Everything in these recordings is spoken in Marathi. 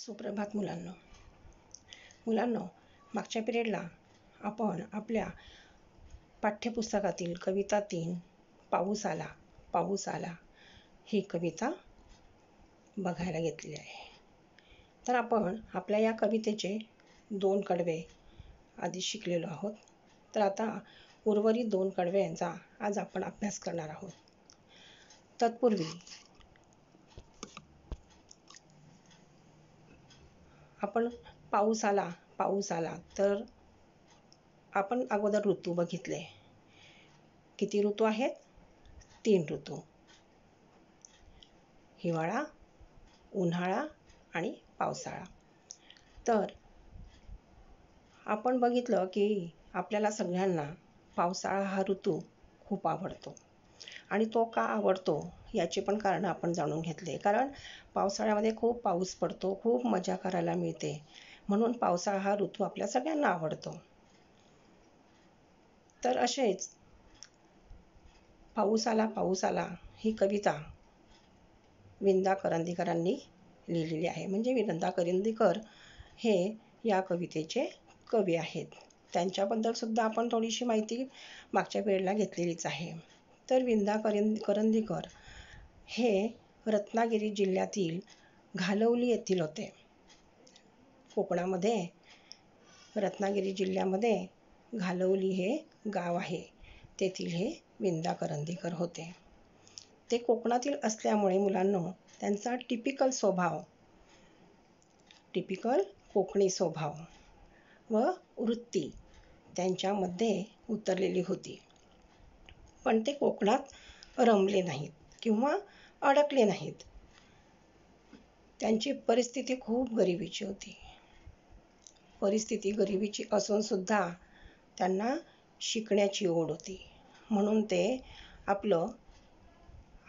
सुप्रभात मुलांनो मुलांनो मागच्या पिरियडला आपण आपल्या पाठ्यपुस्तकातील कविता तीन पाऊस आला पाऊस आला ही कविता बघायला घेतली आहे तर आपण आपल्या या कवितेचे दोन कडवे आधी शिकलेलो आहोत तर आता उर्वरित दोन कडव्यांचा आज आपण अभ्यास करणार आहोत तत्पूर्वी आपण पाऊस आला पाऊस आला तर आपण अगोदर ऋतू बघितले किती ऋतू आहेत तीन ऋतू हिवाळा उन्हाळा आणि पावसाळा तर आपण बघितलं की आपल्याला सगळ्यांना पावसाळा हा ऋतू खूप आवडतो आणि तो का आवडतो याची पण कारणं आपण जाणून घेतले कारण पावसाळ्यामध्ये खूप पाऊस पडतो खूप मजा करायला मिळते म्हणून पावसाळा हा ऋतू आपल्या सगळ्यांना आवडतो तर असेच पाऊस आला पाऊस आला ही कविता विंदा करंदीकरांनी लिहिलेली आहे म्हणजे विनंदा करंदीकर हे या कवितेचे कवी आहेत सुद्धा आपण थोडीशी माहिती मागच्या वेळेला घेतलेलीच आहे तर विंदा करं करंदीकर हे रत्नागिरी जिल्ह्यातील घालवली येथील होते कोकणामध्ये रत्नागिरी जिल्ह्यामध्ये घालवली हे गाव आहे तेथील हे विंदा करंदीकर होते ते कोकणातील असल्यामुळे मुलांनो त्यांचा टिपिकल स्वभाव टिपिकल कोकणी स्वभाव व वृत्ती त्यांच्यामध्ये उतरलेली होती पण ते कोकणात रमले नाहीत किंवा अडकले नाहीत त्यांची परिस्थिती खूप गरिबीची होती परिस्थिती गरिबीची असून सुद्धा त्यांना शिकण्याची ओढ होती म्हणून ते आपलं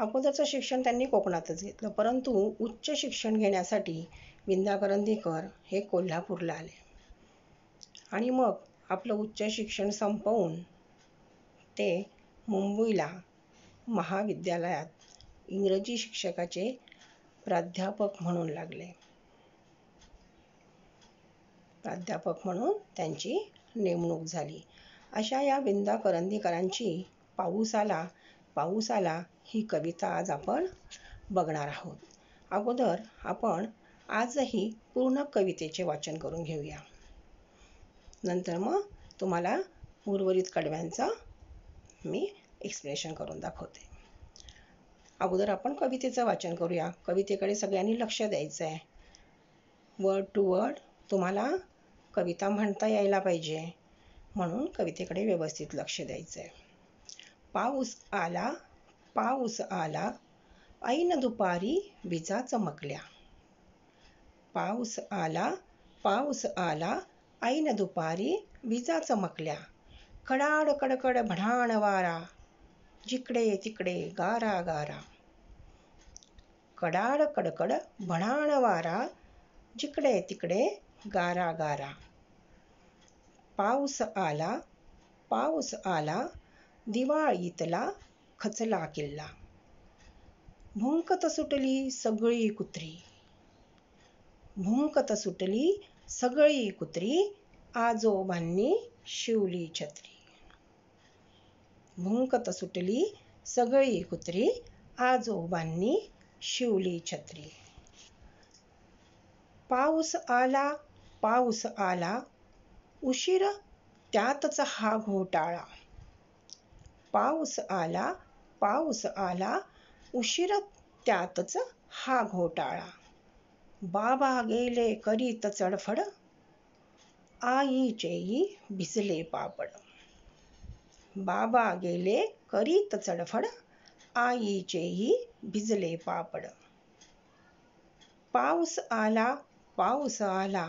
अगोदरचं शिक्षण त्यांनी कोकणातच घेतलं परंतु उच्च शिक्षण घेण्यासाठी विंदा करंदीकर हे कोल्हापूरला आले आणि मग आपलं उच्च शिक्षण संपवून ते मुंबईला महाविद्यालयात इंग्रजी शिक्षकाचे प्राध्यापक म्हणून लागले प्राध्यापक म्हणून त्यांची नेमणूक झाली अशा या विंदा करंदीकरांची पाऊस आला पाऊस आला ही कविता आज आपण बघणार आहोत अगोदर आपण आजही पूर्ण कवितेचे वाचन करून घेऊया नंतर मग तुम्हाला उर्वरित कडव्यांचं मी एक्सप्लेशन करून दाखवते अगोदर आपण कवितेचं वाचन करूया कवितेकडे सगळ्यांनी लक्ष द्यायचं आहे वर्ड टू वर्ड तुम्हाला कविता म्हणता यायला पाहिजे म्हणून कवितेकडे व्यवस्थित लक्ष द्यायचं आहे पाऊस आला पाऊस आला ऐन दुपारी विजा चमकल्या पाऊस आला पाऊस आला ऐन दुपारी विजा चमकल्या कडाड कडकड भडाण वारा जिकडे तिकडे गारा गारा कडाड कडकड भणाण वारा जिकडे तिकडे गारा गारा पाऊस आला पाऊस आला दिवाळीतला खचला किल्ला भुंकत सुटली सगळी कुत्री भुंकत सुटली सगळी कुत्री आजोबांनी शिवली छत्री भुंकत सुटली सगळी कुत्री आजोबांनी शिवली छत्री पाऊस आला पाऊस आला उशीर त्यातच हा घोटाळा पाऊस आला पाऊस आला उशीर त्यातच हा घोटाळा बाबा गेले करीत चडफड आईचेही भिजले पापड बाबा गेले करीत चडफड आईचेही भिजले पापड पाऊस आला पाऊस आला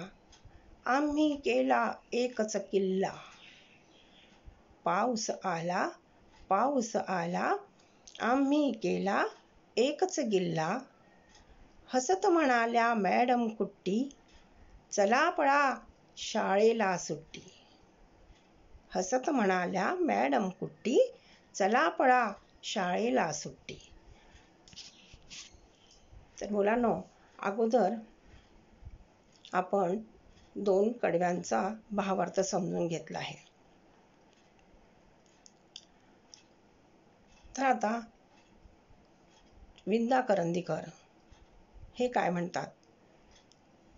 आम्ही केला एकच किल्ला पाऊस आला पाऊस आला आम्ही केला एकच गिल्ला हसत म्हणाल्या मॅडम कुट्टी चला पळा शाळेला सुट्टी हसत म्हणाल्या मॅडम कुट्टी चला पळा शाळेला सुट्टी तर मुलांनो अगोदर आपण दोन कडव्यांचा भावार्थ समजून घेतला आहे तर आता विंदा करंदीकर हे काय म्हणतात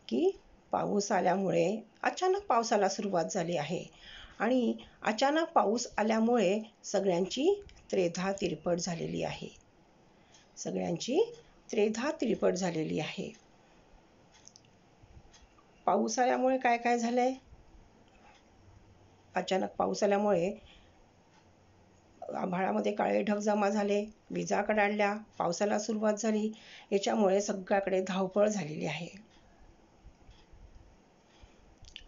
की पाऊस आल्यामुळे अचानक पावसाला सुरुवात झाली आहे आणि अचानक पाऊस आल्यामुळे सगळ्यांची त्रेधा तिरपट झालेली आहे सगळ्यांची त्रेधा तिरपट झालेली आहे पाऊस आल्यामुळे काय काय झालंय अचानक पाऊस आल्यामुळे आभाळामध्ये काळे ढग जमा झाले विजा कडाडल्या पावसाला सुरुवात झाली याच्यामुळे सगळ्याकडे धावपळ झालेली आहे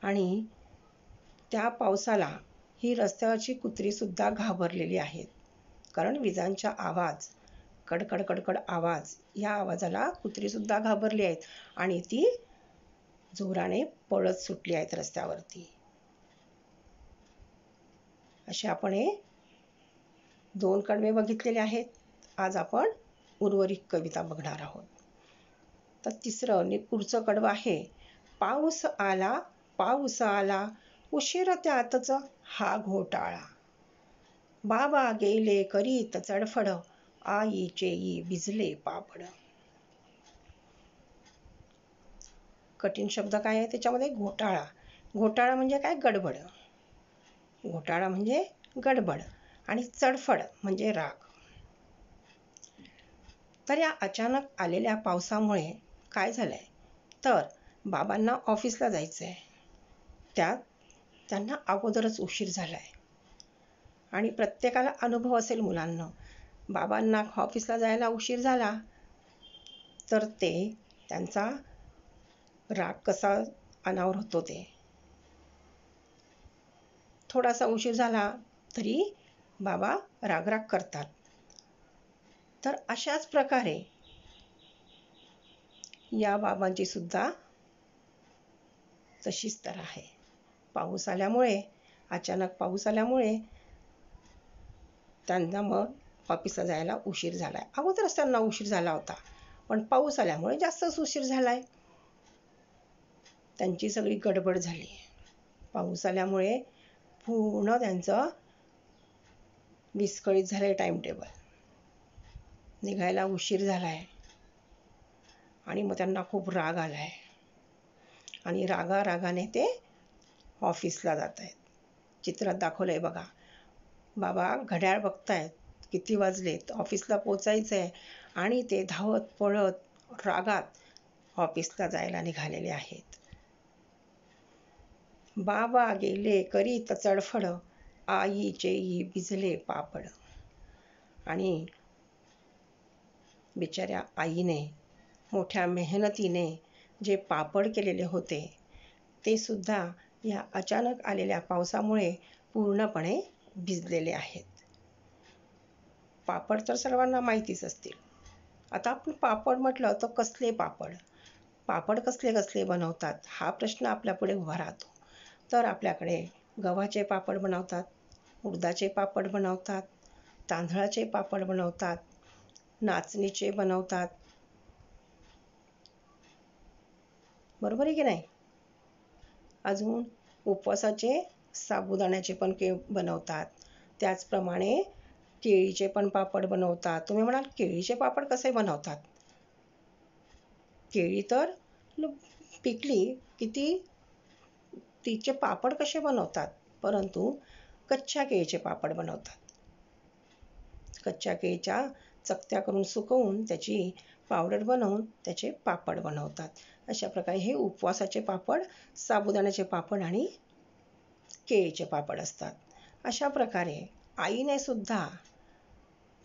आणि त्या पावसाला ही रस्त्यावरची सुद्धा घाबरलेली आहेत कारण विजांचा आवाज कडकड कडकड आवाज या आवाजाला कुत्री सुद्धा घाबरली आहेत आणि ती जोराने पळत सुटली आहेत रस्त्यावरती असे आपण हे दोन कडवे बघितलेले आहेत आज आपण उर्वरित कविता बघणार आहोत तर तिसरं पुढचं कडवं आहे पाऊस आला पाऊस आला उशीर त्यातच हा घोटाळा बाबा गेले करीत चडफड आईचेई भिजले पापड कठीण शब्द काय आहे त्याच्यामध्ये घोटाळा घोटाळा म्हणजे काय गडबड घोटाळा म्हणजे गडबड आणि चडफड म्हणजे राग तर या अचानक आलेल्या पावसामुळे काय झालंय तर बाबांना ऑफिसला जायचं त्यात त्यांना अगोदरच उशीर झालाय आणि प्रत्येकाला अनुभव असेल मुलांना बाबांना ऑफिसला जायला उशीर झाला तर ते त्यांचा राग कसा अनावर होतो ते थोडासा उशीर झाला तरी बाबा राग राग करतात तर अशाच प्रकारे या बाबांची सुद्धा तशीच तर आहे पाऊस आल्यामुळे अचानक पाऊस आल्यामुळे त्यांना मग ऑफिसला जायला उशीर झाला आहे अगोदरच त्यांना उशीर झाला होता पण पाऊस आल्यामुळे जास्तच उशीर झालाय त्यांची सगळी गडबड झाली पाऊस आल्यामुळे पूर्ण त्यांचं विस्कळीत झालं आहे टाईमटेबल निघायला उशीर झालाय आणि मग त्यांना खूप राग आलाय आणि रागा रागाने ते ऑफिसला जात आहेत चित्रात दाखवलंय आहे बघा बाबा घड्याळ बघतायत किती वाजलेत ऑफिसला पोचायचं आहे आणि ते धावत पळत रागात ऑफिसला जायला निघालेले आहेत बाबा गेले करीत चडफड आईचेई भिजले पापड आणि बिचाऱ्या आईने मोठ्या मेहनतीने जे पापड केलेले होते ते सुद्धा या अचानक आलेल्या पावसामुळे पूर्णपणे भिजलेले आहेत पापड तर सर्वांना माहितीच असतील आता आपण पापड म्हटलं तर कसले पापड पापड कसले कसले बनवतात हा प्रश्न आपल्यापुढे उभा राहतो तर आपल्याकडे गव्हाचे पापड बनवतात उडदाचे पापड बनवतात तांदळाचे पापड बनवतात नाचणीचे बनवतात बरोबर आहे की नाही अजून उपवासाचे साबुदाण्याचे पण के बनवतात त्याचप्रमाणे केळीचे पण पापड बनवतात तुम्ही म्हणाल केळीचे पापड कसे बनवतात केळी तर पिकली की ती तिचे पापड कसे बनवतात परंतु कच्च्या केळीचे पापड बनवतात कच्च्या केळीच्या चकत्या करून सुकवून त्याची पावडर बनवून त्याचे पापड बनवतात अशा प्रकारे हे उपवासाचे पापड साबुदाण्याचे पापड आणि केळीचे पापड असतात अशा प्रकारे आईने सुद्धा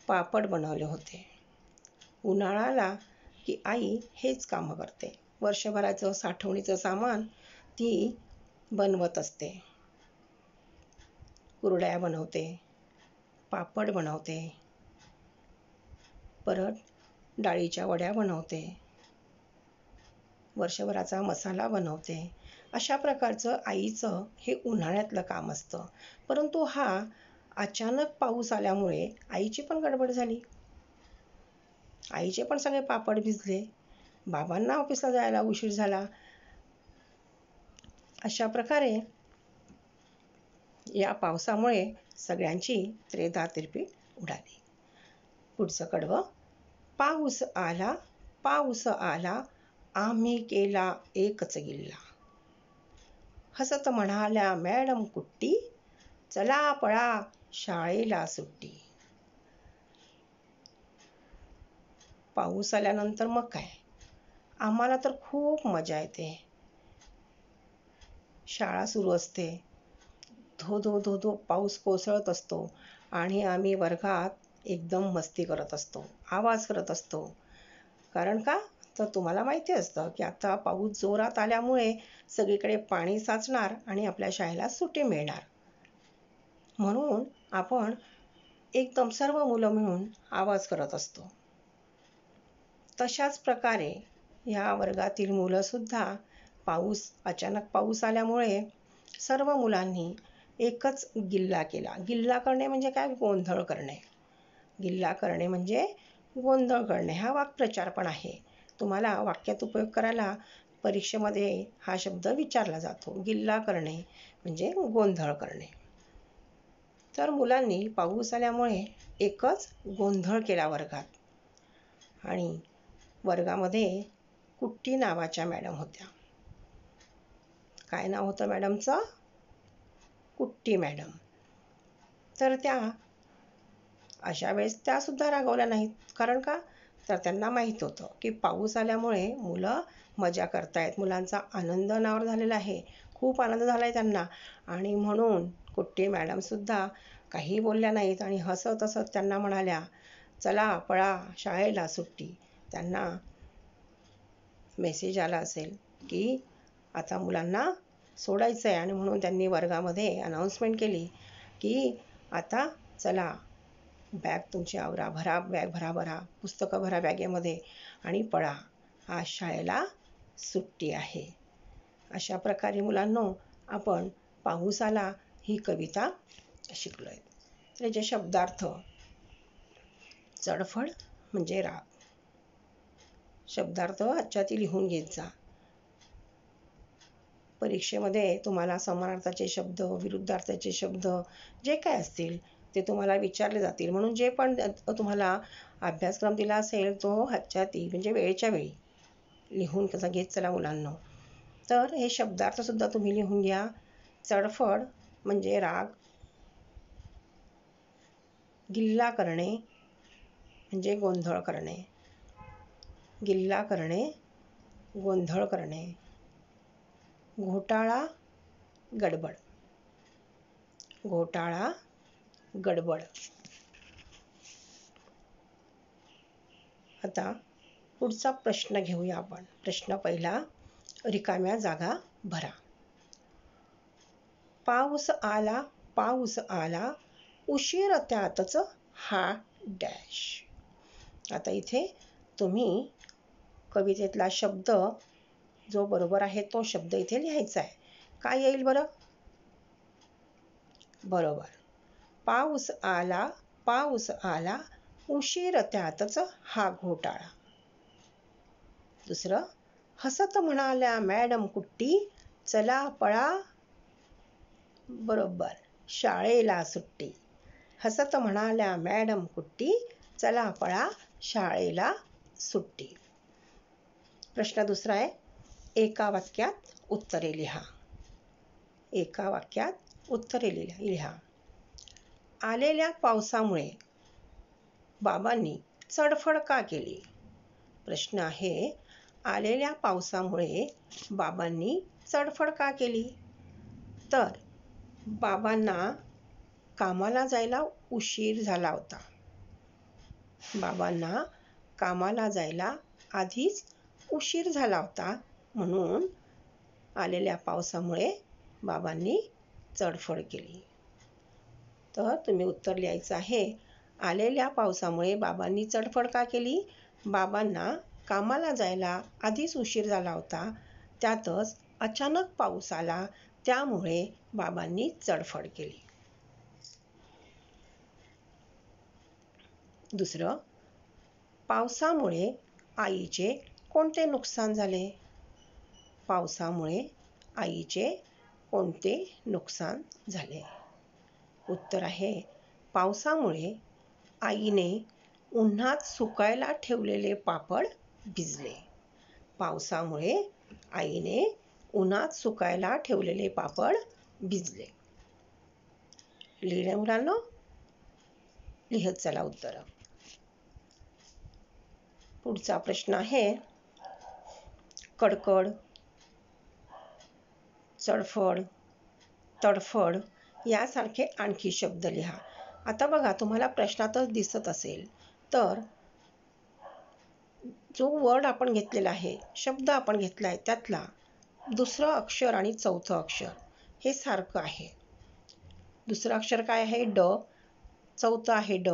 पापड बनवले होते उन्हाळाला की आई हेच कामं करते वर्षभराचं साठवणीचं सामान ती बनवत असते कुरड्या बनवते पापड बनवते परत डाळीच्या वड्या बनवते वर्षभराचा मसाला बनवते अशा प्रकारचं आईचं हे उन्हाळ्यातलं काम असतं परंतु हा अचानक पाऊस आल्यामुळे आईची पण गडबड झाली आईचे पण सगळे पापड भिजले बाबांना ऑफिसला जायला उशीर झाला अशा प्रकारे या पावसामुळे सगळ्यांची त्रेधा तिरपी उडाली पुढचं कडवं पाऊस आला पाऊस आला आम्ही केला एकच गिल्ला हसत म्हणाल्या मॅडम कुट्टी चला पळा शाळेला सुट्टी पाऊस आल्यानंतर मग काय आम्हाला तर खूप मजा येते शाळा सुरू असते धो धो धो धो पाऊस कोसळत असतो आणि आम्ही वर्गात एकदम मस्ती करत असतो आवाज करत असतो कारण का तर तुम्हाला माहिती असतं की आता पाऊस जोरात आल्यामुळे सगळीकडे पाणी साचणार आणि आपल्या शाळेला सुट्टी मिळणार म्हणून आपण एकदम सर्व मुलं मिळून आवाज करत असतो तशाच प्रकारे या वर्गातील सुद्धा पाऊस अचानक पाऊस आल्यामुळे सर्व मुलांनी एकच गिल्ला केला गिल्ला करणे म्हणजे काय गोंधळ करणे गिल्ला करणे म्हणजे गोंधळ करणे हा वाक्प्रचार पण आहे तुम्हाला वाक्यात उपयोग करायला परीक्षेमध्ये हा शब्द विचारला जातो गिल्ला करणे म्हणजे गोंधळ करणे तर मुलांनी पाऊस आल्यामुळे एकच गोंधळ केला वर्गात आणि वर्गामध्ये कुट्टी नावाच्या मॅडम होत्या काय नाव होतं मॅडमचं कुट्टी मॅडम तर त्या अशा वेळेस त्या सुद्धा रागवल्या नाहीत कारण का तर त्यांना माहीत होतं की पाऊस आल्यामुळे मुलं मजा करतायत मुलांचा आनंद अनावर झालेला आहे खूप आनंद झाला आहे त्यांना आणि म्हणून कुट्टी मॅडमसुद्धा काही बोलल्या नाहीत आणि हसत हसत त्यांना म्हणाल्या चला पळा शाळेला सुट्टी त्यांना मेसेज आला असेल की आता मुलांना सोडायचं आहे आणि म्हणून त्यांनी वर्गामध्ये अनाऊन्समेंट केली की आता चला बॅग तुमची आवरा भरा बॅग भरा भरा पुस्तकं भरा बॅगेमध्ये आणि पळा आज शाळेला सुट्टी आहे अशा प्रकारे मुलांनो आपण पाऊस आला ही कविता शिकलोय त्याचे शब्दार्थ चढफळ म्हणजे राग शब्दार्थ आजच्या ती लिहून घेत जा परीक्षेमध्ये तुम्हाला समानार्थाचे शब्द विरुद्धार्थाचे शब्द जे काय असतील ते तुम्हाला विचारले जातील म्हणून जे पण तुम्हाला अभ्यासक्रम दिला असेल तो ह्याच्या ती म्हणजे वेळच्या वेळी लिहून कसा घेत चला मुलांना तर हे शब्दार्थ सुद्धा तुम्ही लिहून घ्या चढफड म्हणजे राग गिल्ला करणे म्हणजे गोंधळ करणे गिल्ला करणे गोंधळ करणे घोटाळा गडबड घोटाळा गडबड. आता पुढचा प्रश्न घेऊया आपण. प्रश्न पहिला रिकाम्या जागा भरा. पाऊस आला, पाऊस आला उशीर त्यातच हा डॅश. आता इथे तुम्ही कवितेतला शब्द जो बरोबर आहे तो शब्द इथे लिहायचा आहे. काय येईल बरं? बरोबर. पाऊस आला पाऊस आला उशीर त्यातच हा घोटाळा दुसरं हसत म्हणाल्या मॅडम कुट्टी चला पळा बरोबर शाळेला सुट्टी हसत म्हणाल्या मॅडम कुट्टी चला पळा शाळेला सुट्टी प्रश्न दुसरा आहे एका वाक्यात उत्तरे लिहा एका वाक्यात उत्तरे लिहा लिहा आलेल्या पावसामुळे बाबांनी चडफड का केली प्रश्न आहे आलेल्या पावसामुळे बाबांनी चडफड का केली तर बाबांना कामाला जायला उशीर झाला होता बाबांना कामाला जायला आधीच उशीर झाला होता म्हणून आलेल्या पावसामुळे बाबांनी चडफड केली तर तुम्ही उत्तर लिहायचं आहे आलेल्या पावसामुळे बाबांनी चडफड का केली बाबांना कामाला जायला आधीच उशीर झाला होता त्यातच अचानक पाऊस आला त्यामुळे बाबांनी चडफड केली दुसरं पावसामुळे आईचे कोणते नुकसान झाले पावसामुळे आईचे कोणते नुकसान झाले उत्तर आहे पावसामुळे आईने उन्हात सुकायला ठेवलेले पापड भिजले पावसामुळे आईने उन्हात सुकायला ठेवलेले पापड भिजले लिहिले मुलांना लिहत चला उत्तर पुढचा प्रश्न आहे कडकड चडफड तडफड यासारखे आणखी शब्द लिहा आता बघा तुम्हाला प्रश्नातच दिसत असेल तर जो वर्ड आपण घेतलेला आहे शब्द आपण घेतला आहे त्यातला दुसरं अक्षर आणि चौथं अक्षर हे सारखं आहे दुसरं अक्षर काय आहे ड चौथं आहे ड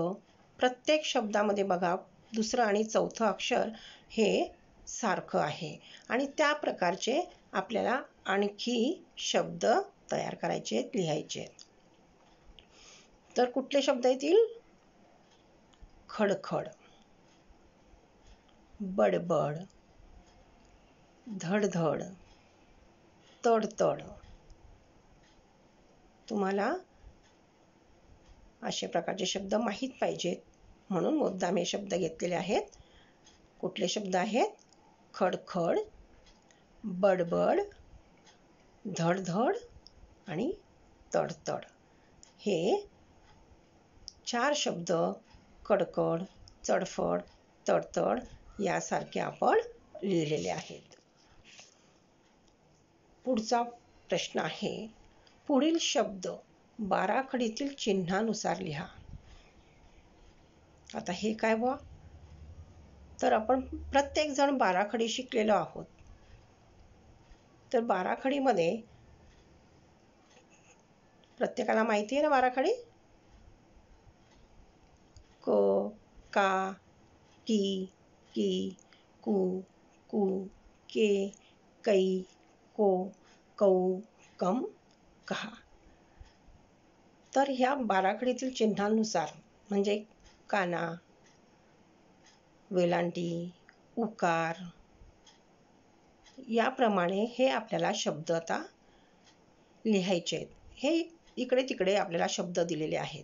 प्रत्येक शब्दामध्ये बघा दुसरं आणि चौथं अक्षर हे सारखं आहे आणि त्या प्रकारचे आपल्याला आणखी शब्द तयार करायचे आहेत लिहायचे आहेत तर कुठले शब्द येतील खडखड बडबड धडधड तडतड तुम्हाला अशा प्रकारचे शब्द माहीत पाहिजेत म्हणून मुद्दाम हे शब्द घेतलेले आहेत कुठले शब्द आहेत खडखड बडबड धडधड आणि तडतड हे चार शब्द कडकड चडफड तडतड यासारखे आपण लिहिलेले आहेत पुढचा प्रश्न आहे पुढील शब्द बाराखडीतील चिन्हानुसार लिहा आता हे काय बुवा तर आपण जण बाराखडी शिकलेलो आहोत तर बाराखडीमध्ये प्रत्येकाला माहिती आहे ना बाराखडी क का की की कु, कु, के कै को कौ कम कहा तर ह्या बाराखडीतील चिन्हांनुसार म्हणजे काना वेलांटी उकार याप्रमाणे हे आपल्याला शब्द आता लिहायचे आहेत हे इकडे तिकडे आपल्याला शब्द दिलेले आहेत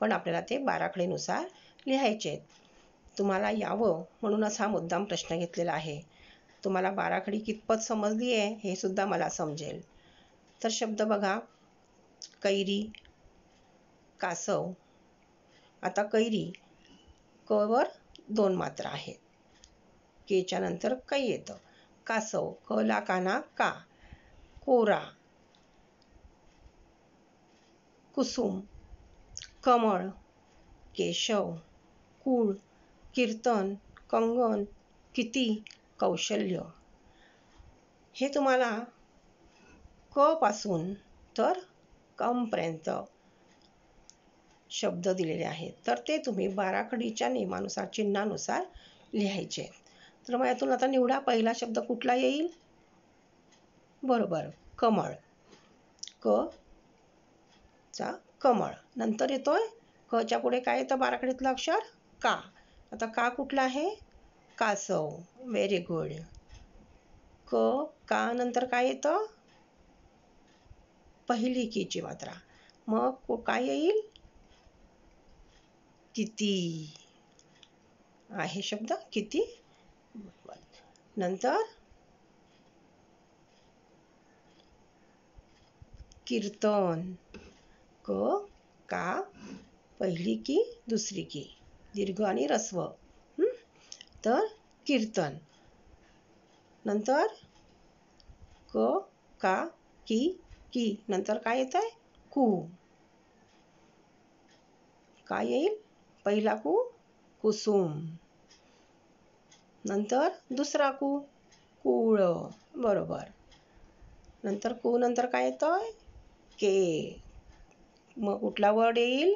पण आपल्याला ते बाराखडीनुसार लिहायचे आहेत तुम्हाला यावं म्हणूनच हा मुद्दाम प्रश्न घेतलेला आहे तुम्हाला बाराखडी कितपत समजली आहे हे सुद्धा मला समजेल तर शब्द बघा कैरी कासव आता कैरी कवर दोन मात्रा आहेत केच्या नंतर कै येतं कासव क ला काना का कोरा कुसुम कमळ केशव कूळ कीर्तन कंगन किती कौशल्य हे तुम्हाला क पासून तर कमपर्यंत शब्द दिलेले आहेत तर ते तुम्ही बाराखडीच्या नियमानुसार चिन्हानुसार लिहायचे तर मग यातून आता निवडा पहिला शब्द कुठला येईल बरोबर कमळ क चा कमळ नंतर येतोय क च्या पुढे काय येतं बाराखडीतलं अक्षर का आता का कुठलं आहे कासव व्हेरी गुड क का नंतर काय येतं पहिली कीची मात्रा मग काय येईल किती आहे शब्द किती नंतर कीर्तन क का पहिली की दुसरी की दीर्घ आणि रस्व तर कीर्तन नंतर क का की की नंतर काय येत कु. कू काय येईल पहिला कु कुसुम नंतर दुसरा कु. कुळ बरोबर नंतर कु नंतर काय येतोय के मग कुठला वर्ड येईल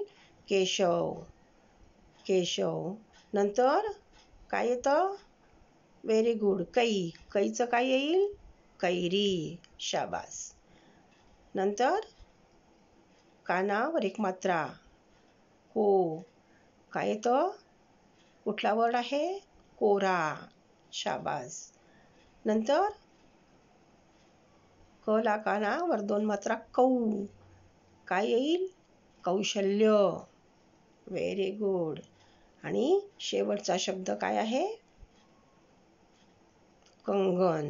केशव केशव नंतर काय येतं व्हेरी गुड कै कैचं काय येईल कैरी शाबास नंतर कानावर एक मात्रा को हो. काय येतं कुठला वर्ड आहे कोरा शाबास नंतर कला कानावर दोन मात्रा कौ काय येईल कौशल्य व्हेरी गुड आणि शेवटचा शब्द काय आहे कंगन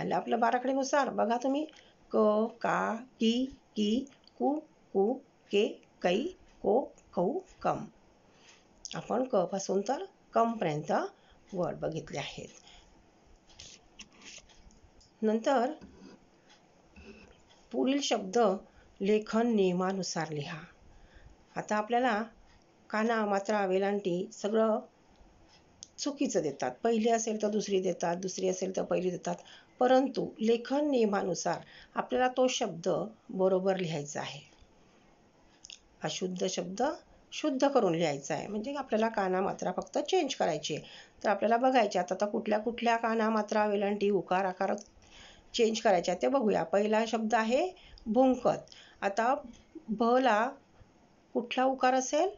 आलं आपलं बाराखडीनुसार बघा तुम्ही क का की की कु कु के कै को कौ कम आपण क पासून तर कमपर्यंत वर्ड बघितले आहेत नंतर पुढील शब्द लेखन नियमानुसार लिहा आता आपल्याला काना मात्रा वेलांटी सगळं चुकीचं देतात पहिली असेल तर दुसरी देतात दुसरी असेल तर पहिली देतात परंतु लेखन नियमानुसार आपल्याला तो शब्द बरोबर लिहायचा आहे अशुद्ध शब्द शुद्ध करून लिहायचा आहे म्हणजे आपल्याला काना मात्रा फक्त चेंज करायची आहे तर आपल्याला बघायचे आता तर कुठल्या कुठल्या काना मात्रा वेलांटी उकार आकार चेंज करायच्या ते बघूया पहिला शब्द आहे भुंकत आता भला कुठला उकार असेल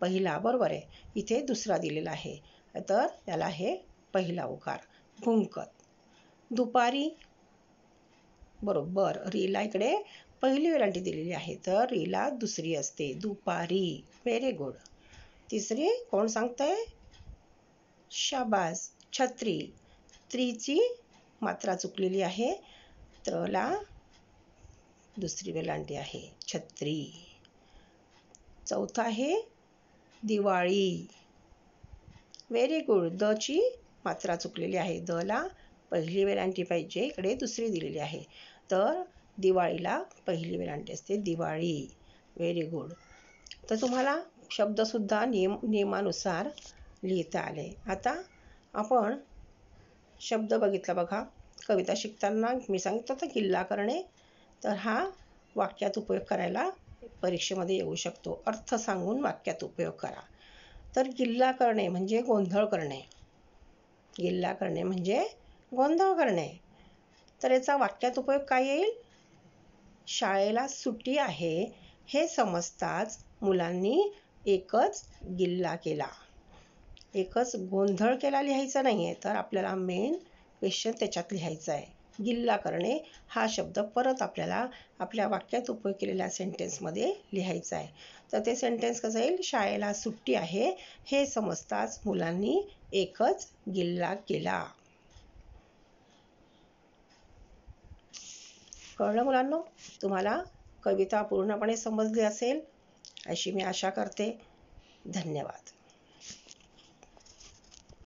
पहिला बरोबर आहे इथे दुसरा दिलेला आहे तर त्याला आहे पहिला उकार भुंकत दुपारी बरोबर रीला इकडे पहिली वेलांटी दिलेली आहे तर रीला दुसरी असते दुपारी व्हेरी गुड तिसरी कोण सांगतंय शाबास छत्री त्रीची मात्रा चुकलेली आहे ला दुसरी वेलांटी आहे छत्री चौथा आहे दिवाळी व्हेरी गुड द ची मात्रा चुकलेली आहे द ला पहिली वेलांटी पाहिजे इकडे दुसरी दिलेली आहे तर दिवाळीला पहिली वेलांटी असते दिवाळी व्हेरी गुड तर तुम्हाला शब्दसुद्धा नियम नियमानुसार लिहिता आले आता आपण शब्द बघितला बघा कविता शिकताना मी सांगितलं होतं गिल्ला करणे तर हा वाक्यात उपयोग करायला परीक्षेमध्ये येऊ शकतो अर्थ सांगून वाक्यात उपयोग करा तर गिल्ला करणे म्हणजे गोंधळ करणे गिल्ला करणे म्हणजे गोंधळ करणे तर याचा वाक्यात उपयोग काय येईल शाळेला सुट्टी आहे हे समजताच मुलांनी एकच गिल्ला केला एकच गोंधळ केला लिहायचा नाही आहे तर आपल्याला मेन क्वेश्चन त्याच्यात लिहायचा आहे गिल्ला करणे हा शब्द परत आपल्याला आपल्या वाक्यात उपयोग केलेल्या सेंटेन्समध्ये लिहायचा आहे तर ते सेंटेन्स कसं येईल शाळेला सुट्टी आहे हे समजताच मुलांनी एकच गिल्ला केला कळलं मुलांनो तुम्हाला कविता पूर्णपणे समजली असेल अशी मी आशा करते धन्यवाद